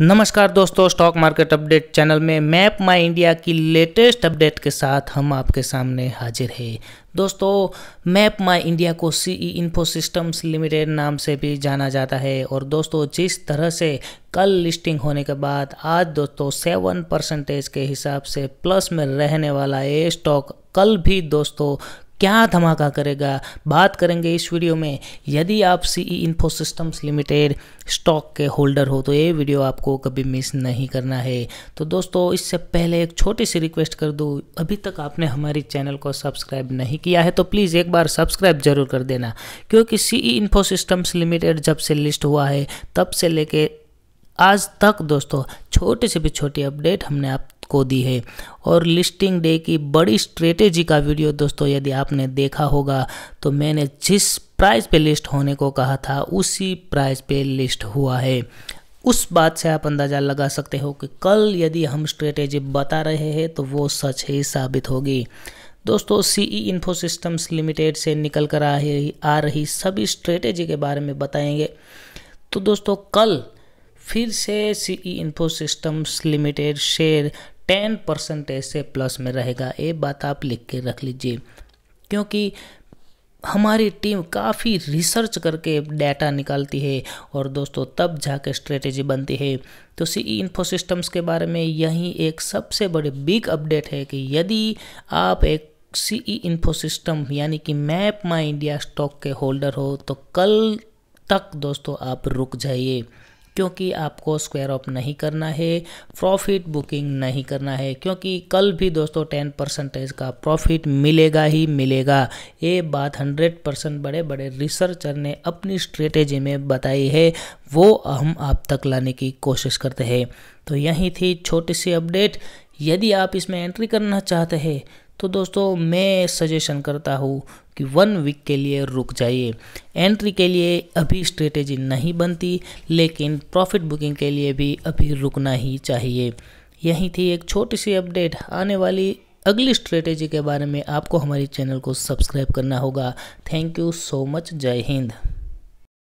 नमस्कार दोस्तों stock market update channel में मैप माई इंडिया की लेटेस्ट अपडेट के साथ हम आपके सामने हाजिर है दोस्तों मैप माई इंडिया को C E info systems limited नाम से भी जाना जाता है और दोस्तों जिस तरह से कल लिस्टिंग होने के बाद आज दोस्तों सेवन परसेंटेज के हिसाब से प्लस में रहने वाला ये स्टॉक कल भी दोस्तों क्या धमाका करेगा बात करेंगे इस वीडियो में यदि आप C info systems limited stock के होल्डर हो तो ये वीडियो आपको कभी मिस नहीं करना है तो दोस्तों इससे पहले एक छोटी सी रिक्वेस्ट कर दूँ अभी तक आपने हमारे चैनल को सब्सक्राइब नहीं किया है तो प्लीज़ एक बार सब्सक्राइब जरूर कर देना क्योंकि C E info systems limited जब से लिस्ट हुआ है तब से लेके आज तक दोस्तों छोटी से भी छोटी अपडेट हमने आप को दी है और लिस्टिंग डे की बड़ी स्ट्रेटेजी का वीडियो दोस्तों यदि आपने देखा होगा तो मैंने जिस प्राइस पे लिस्ट होने को कहा था उसी प्राइस पे लिस्ट हुआ है उस बात से आप अंदाज़ा लगा सकते हो कि कल यदि हम स्ट्रेटेजी बता रहे हैं तो वो सच ही साबित होगी दोस्तों C E info systems limited से निकल कर आ, रही आ रही सभी स्ट्रेटेजी के बारे में बताएंगे तो दोस्तों कल फिर से C E info systems limited share ten percentage से प्लस में रहेगा ये बात आप लिख के रख लीजिए क्योंकि हमारी टीम काफ़ी रिसर्च करके डाटा निकालती है और दोस्तों तब जाके स्ट्रेटेजी बनती है तो सी इन्फो सिस्टम्स के बारे में यही एक सबसे बड़े बिग अपडेट है कि यदि आप एक सी ई इन्फो सिस्टम यानी कि मैप माई इंडिया स्टॉक के होल्डर हो तो कल तक दोस्तों आप रुक जाइए क्योंकि आपको स्क्वायर ऑफ नहीं करना है प्रॉफिट बुकिंग नहीं करना है क्योंकि कल भी दोस्तों टेन परसेंटेज का प्रॉफिट मिलेगा ही मिलेगा ये बात हंड्रेड परसेंट बड़े बड़े रिसर्चर ने अपनी स्ट्रेटेजी में बताई है वो हम आप तक लाने की कोशिश करते हैं तो यही थी छोटी सी अपडेट यदि आप इसमें एंट्री करना चाहते हैं तो दोस्तों मैं सजेशन करता हूँ कि वन वीक के लिए रुक जाइए एंट्री के लिए अभी स्ट्रेटेजी नहीं बनती लेकिन प्रॉफिट बुकिंग के लिए भी अभी रुकना ही चाहिए यही थी एक छोटी सी अपडेट आने वाली अगली स्ट्रेटेजी के बारे में आपको हमारे चैनल को सब्सक्राइब करना होगा थैंक यू सो मच जय हिंद